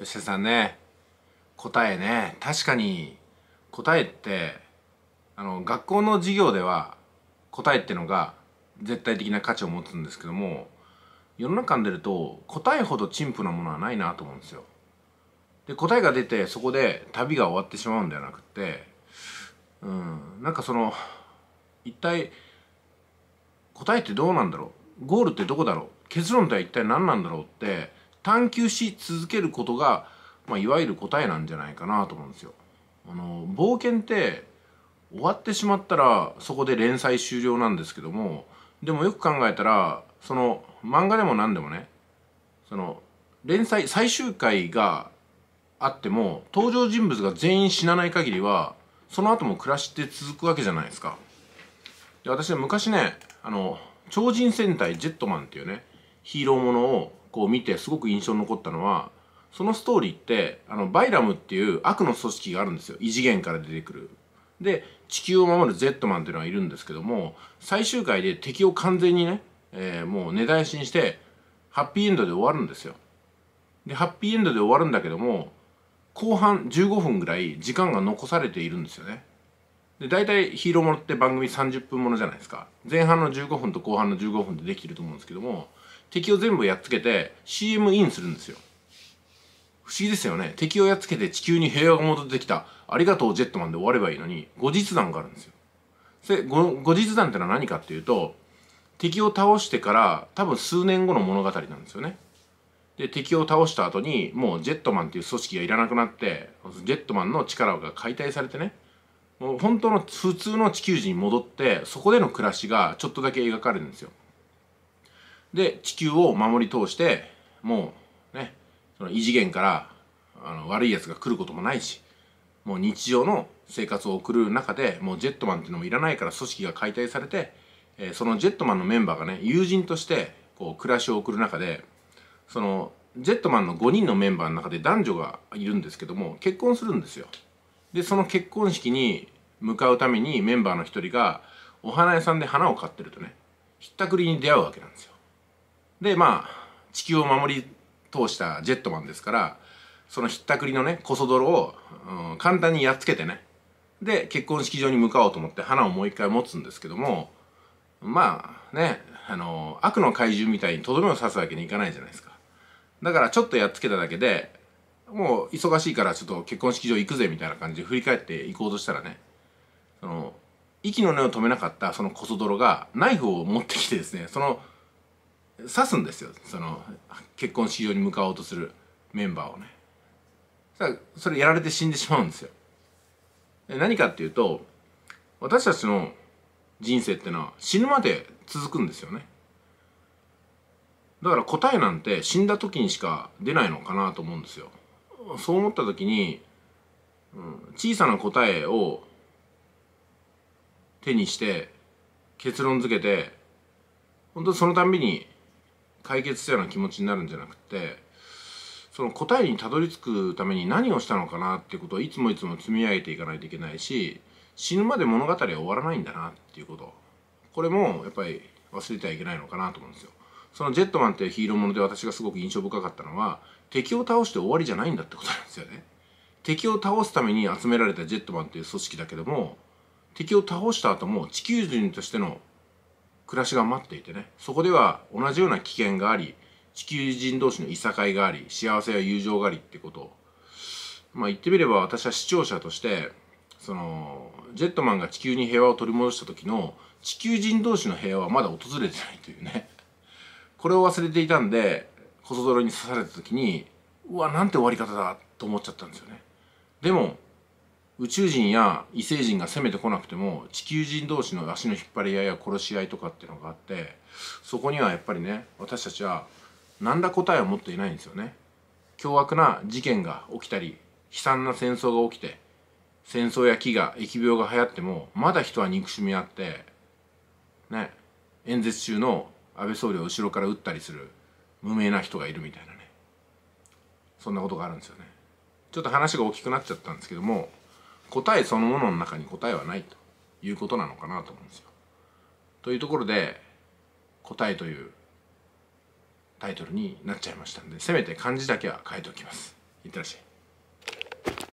吉田さんね答えね確かに答えってあの学校の授業では答えってのが絶対的な価値を持つんですけども世の中に出ると答えほど陳腐なものはないなと思うんですよ。で答えが出てそこで旅が終わってしまうんではなくてうんなんかその一体答えってどうなんだろうゴールってどこだろう結論とは一体何なんだろうって探求し続けることが、まあ、いわゆる答えなんじゃないかなと思うんですよ。あの冒険って終わってしまったらそこで連載終了なんですけどもでもよく考えたらその漫画でも何でもねその連載最終回があっても登場人物が全員死なない限りはその後も暮らして続くわけじゃないですか。で私は昔ねあの超人戦隊ジェットマンっていうねヒーローものをこう見てすごく印象に残ったのはそのストーリーってあのバイラムっていう悪の組織があるんですよ異次元から出てくる。で地球を守るゼットマンっていうのがいるんですけども最終回で敵を完全にね、えー、もう根絶やしにしてハッピーエンドで終わるんですよ。でハッピーエンドで終わるんだけども後半15分ぐらい時間が残されているんですよね。で大体ヒーローものって番組30分ものじゃないですか前半の15分と後半の15分でできてると思うんですけども敵を全部やっつけて CM インするんですよ不思議ですよね敵をやっつけて地球に平和が戻ってきたありがとうジェットマンで終わればいいのに後日談があるんですよで後日談ってのは何かっていうと敵を倒してから多分数年後の物語なんですよねで敵を倒した後にもうジェットマンっていう組織がいらなくなってジェットマンの力が解体されてねもう本当の普通の地球人に戻ってそこでの暮らしがちょっとだけ描かれるんですよで地球を守り通してもうねその異次元からあの悪いやつが来ることもないしもう日常の生活を送る中でもうジェットマンっていうのもいらないから組織が解体されて、えー、そのジェットマンのメンバーがね友人としてこう暮らしを送る中でそのジェットマンの5人のメンバーの中で男女がいるんですけども結婚するんですよ。でその結婚式に向かうためにメンバーの一人がお花屋さんで花を買ってるとねひったくりに出会うわけなんですよでまあ地球を守り通したジェットマンですからそのひったくりのねこそ泥を、うん、簡単にやっつけてねで結婚式場に向かおうと思って花をもう一回持つんですけどもまあねあの悪の怪獣みたいにとどめを刺すわけにいかないじゃないですかだからちょっとやっつけただけでもう忙しいからちょっと結婚式場行くぜみたいな感じで振り返って行こうとしたらね息の根を止めなかったそのコソ泥がナイフを持ってきてですねその刺すんですよその結婚式場に向かおうとするメンバーをねさあそれやられて死んでしまうんですよで何かっていうと私たちの人生ってのは死ぬまで続くんですよねだから答えなんて死んだ時にしか出ないのかなと思うんですよそう思った時に、うん、小さな答えを手にして結論付けて本当そのたんびに解決したような気持ちになるんじゃなくてその答えにたどり着くために何をしたのかなっていうことをいつもいつも積み上げていかないといけないし死ぬまで物語は終わらないんだなっていうことこれもやっぱり忘れてはいけないのかなと思うんですよ。そのジェットマンっていうヒーローもので私がすごく印象深かったのは敵を倒して終わりじゃないんだってことなんですよね。敵を倒すために集められたジェットマンっていう組織だけども敵を倒した後も地球人としての暮らしが待っていてねそこでは同じような危険があり地球人同士のいさかいがあり幸せや友情がありってことをまあ言ってみれば私は視聴者としてそのジェットマンが地球に平和を取り戻した時の地球人同士の平和はまだ訪れてないというねこれを忘れていたんで細泥に刺された時にうわなんて終わり方だと思っちゃったんですよねでも宇宙人や異星人が攻めてこなくても地球人同士の足の引っ張り合いや殺し合いとかっていうのがあってそこにはやっぱりね私たちは何ら答えを持っていないんですよね。凶悪な事件が起きたり悲惨な戦争が起きて戦争や飢餓疫病が流行ってもまだ人は憎しみあってね演説中の安倍総理を後ろから撃ったりする無名な人がいるみたいなねそんなことがあるんですよね。ちょっと話が大きくなっちゃったんですけども答えそのものの中に答えはないということなのかなと思うんですよ。というところで「答え」というタイトルになっちゃいましたんでせめて漢字だけは変えておきます。いってらっしゃい。